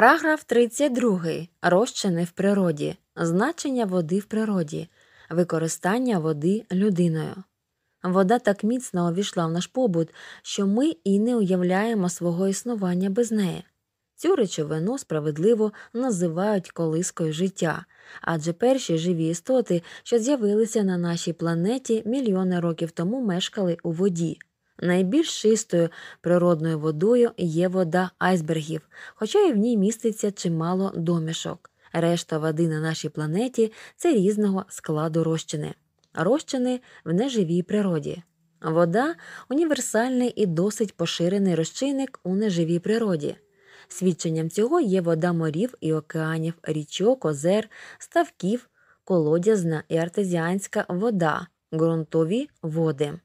Параграф 32. Розчини в природі. Значення води в природі. Використання води людиною. Вода так міцно увійшла в наш побут, що ми і не уявляємо свого існування без неї. Цю речовину справедливо називають колискою життя, адже перші живі істоти, що з'явилися на нашій планеті мільйони років тому мешкали у воді. Найбільш чистою природною водою є вода айсбергів, хоча і в ній міститься чимало домішок. Решта води на нашій планеті це різного складу розчини. Розчини в неживій природі. Вода універсальний і досить поширений розчинник у неживій природі. Свідченням цього є вода морів і океанів, річок, озер, ставків, колодязна і артезіанська вода, ґрунтові води.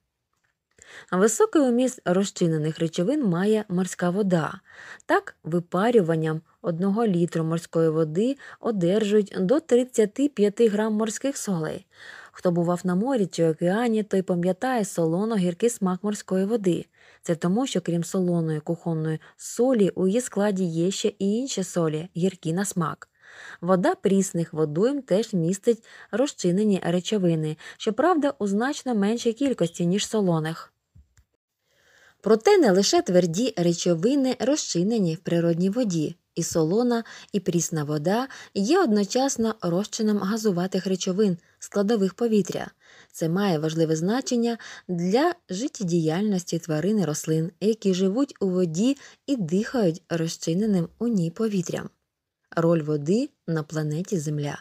Високий уміст розчинених речовин має морська вода. Так, випарюванням одного літру морської води одержують до 35 грам морських солей. Хто бував на морі чи океані, той пам'ятає солоно гіркий смак морської води. Це тому, що крім солоної кухонної солі, у її складі є ще і інші солі, гіркі на смак. Вода прісних водойм теж містить розчинені речовини, щоправда, у значно меншій кількості, ніж солоних. Проте не лише тверді речовини розчинені в природній воді, і солона, і прісна вода є одночасно розчином газуватих речовин, складових повітря. Це має важливе значення для життєдіяльності тварин і рослин, які живуть у воді і дихають розчиненим у ній повітрям. Роль води на планеті Земля.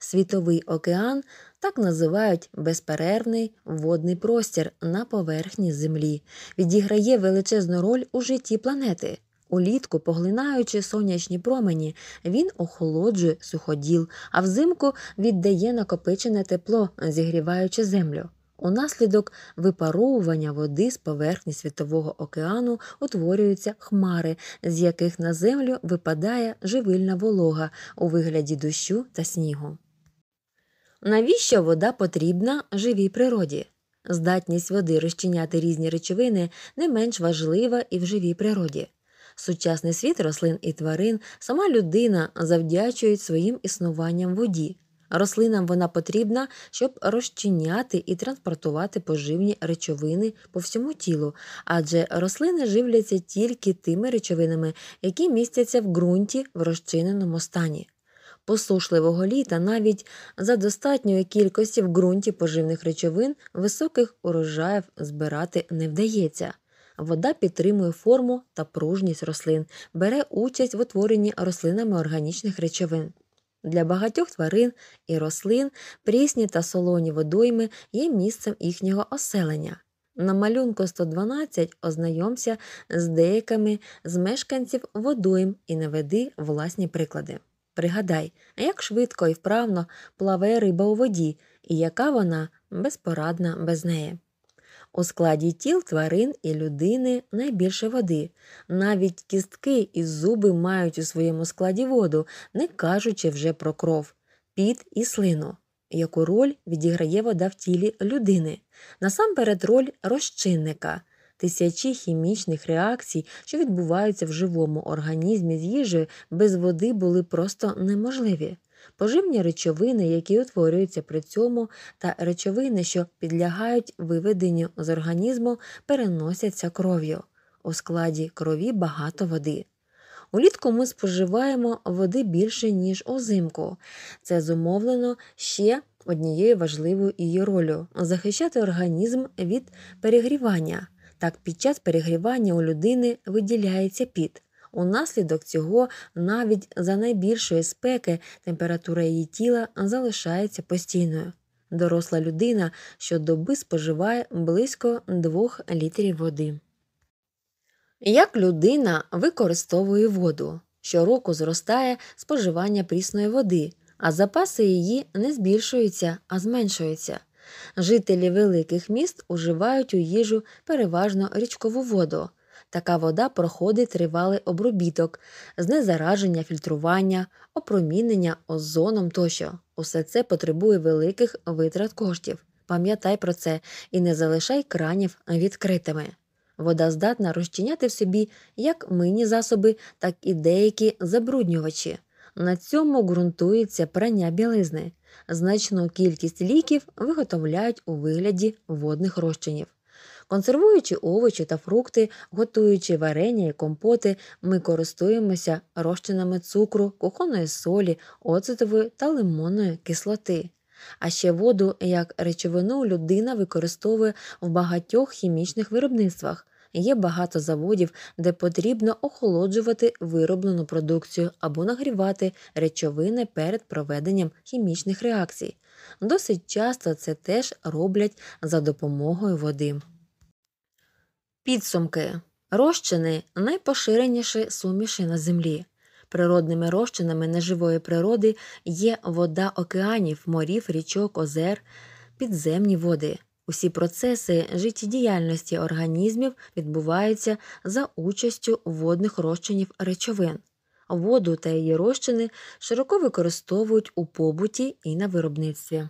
Світовий океан так називають безперервний водний простір на поверхні Землі, відіграє величезну роль у житті планети. Улітку, поглинаючи сонячні промені, він охолоджує суходіл, а взимку віддає накопичене тепло, зігріваючи землю. Унаслідок випаровування води з поверхні світового океану утворюються хмари, з яких на землю випадає живильна волога у вигляді дощу та снігу. Навіщо вода потрібна живій природі? Здатність води розчиняти різні речовини не менш важлива і в живій природі. Сучасний світ рослин і тварин, сама людина завдячують своїм існуванням воді. Рослинам вона потрібна, щоб розчиняти і транспортувати поживні речовини по всьому тілу, адже рослини живляться тільки тими речовинами, які містяться в ґрунті в розчиненому стані посушливого літа навіть за достатньої кількості в ґрунті поживних речовин високих урожаїв збирати не вдається. Вода підтримує форму та пружність рослин, бере участь в утворенні рослинами органічних речовин. Для багатьох тварин і рослин прісні та солоні водойми є місцем їхнього оселення. На малюнку 112 ознайомся з деякими з мешканців водойм і наведи власні приклади. Пригадай, як швидко і вправно плаве риба у воді, і яка вона безпорадна без неї. У складі тіл тварин і людини найбільше води. Навіть кістки і зуби мають у своєму складі воду, не кажучи вже про кров, піт і слину. Яку роль відіграє вода в тілі людини, насамперед роль розчинника, тисячі хімічних реакцій, що відбуваються в живому організмі з їжею, без води були просто неможливі. Поживні речовини, які утворюються при цьому, та речовини, що підлягають виведенню з організму, переносяться кров'ю. У складі крові багато води. Улітку ми споживаємо води більше, ніж озимку. Це зумовлено ще однією важливою її ролью захищати організм від перегрівання. Так під час перегрівання у людини виділяється піт. Унаслідок цього навіть за найбільшої спеки температура її тіла залишається постійною. Доросла людина щодоби споживає близько 2 літрів води. Як людина використовує воду? Щороку зростає споживання прісної води, а запаси її не збільшуються, а зменшуються. Жителі великих міст уживають у їжу переважно річкову воду. Така вода проходить тривалий обробіток, знезараження, фільтрування, опромінення озоном тощо. Усе це потребує великих витрат коштів. Пам'ятай про це і не залишай кранів відкритими. Вода здатна розчиняти в собі як мині засоби, так і деякі забруднювачі. На цьому ґрунтується прання білизни. Значну кількість ліків виготовляють у вигляді водних розчинів. Консервуючи овочі та фрукти, готуючи варення і компоти, ми користуємося розчинами цукру, кухонної солі, оцетової та лимонної кислоти. А ще воду як речовину людина використовує в багатьох хімічних виробництвах є багато заводів, де потрібно охолоджувати вироблену продукцію або нагрівати речовини перед проведенням хімічних реакцій. Досить часто це теж роблять за допомогою води. Підсумки. Розчини найпоширеніші суміші на землі. Природними розчинами неживої природи є вода океанів, морів, річок, озер, підземні води. Усі процеси життєдіяльності організмів відбуваються за участю водних розчинів речовин. Воду та її розчини широко використовують у побуті і на виробництві.